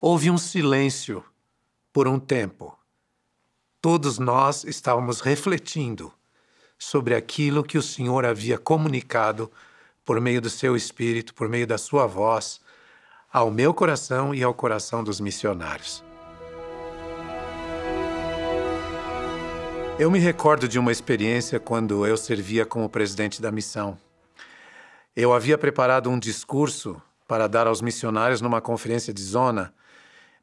Houve um silêncio por um tempo. Todos nós estávamos refletindo sobre aquilo que o Senhor havia comunicado por meio do seu espírito, por meio da sua voz, ao meu coração e ao coração dos missionários. Eu me recordo de uma experiência quando eu servia como presidente da missão. Eu havia preparado um discurso para dar aos missionários numa conferência de zona,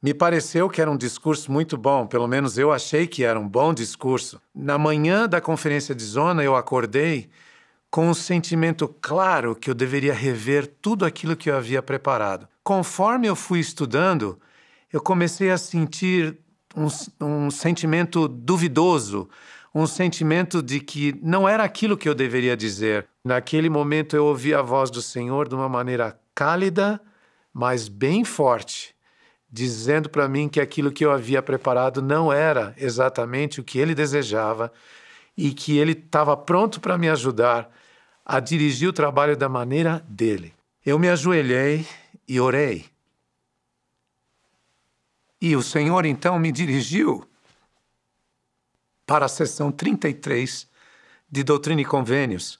me pareceu que era um discurso muito bom, pelo menos eu achei que era um bom discurso. Na manhã da conferência de zona, eu acordei com um sentimento claro que eu deveria rever tudo aquilo que eu havia preparado. Conforme eu fui estudando, eu comecei a sentir um, um sentimento duvidoso, um sentimento de que não era aquilo que eu deveria dizer. Naquele momento eu ouvi a voz do Senhor de uma maneira cálida, mas bem forte, dizendo para mim que aquilo que eu havia preparado não era exatamente o que ele desejava e que ele estava pronto para me ajudar a dirigir o trabalho da maneira dele. Eu me ajoelhei e orei. E o Senhor então me dirigiu para a sessão 33 de Doutrina e Convênios,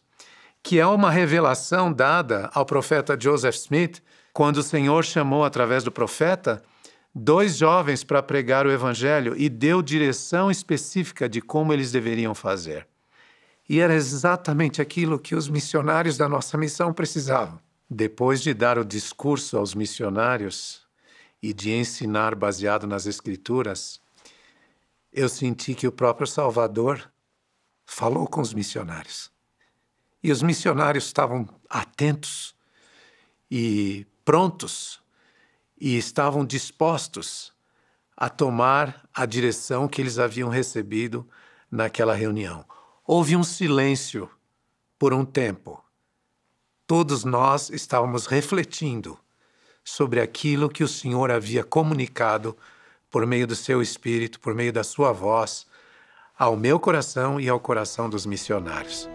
que é uma revelação dada ao profeta Joseph Smith quando o Senhor chamou através do profeta dois jovens para pregar o evangelho e deu direção específica de como eles deveriam fazer. E era exatamente aquilo que os missionários da nossa missão precisavam. Depois de dar o discurso aos missionários e de ensinar baseado nas Escrituras, eu senti que o próprio Salvador falou com os missionários. E os missionários estavam atentos e prontos e estavam dispostos a tomar a direção que eles haviam recebido naquela reunião. Houve um silêncio por um tempo. Todos nós estávamos refletindo sobre aquilo que o Senhor havia comunicado por meio do seu espírito, por meio da sua voz, ao meu coração e ao coração dos missionários.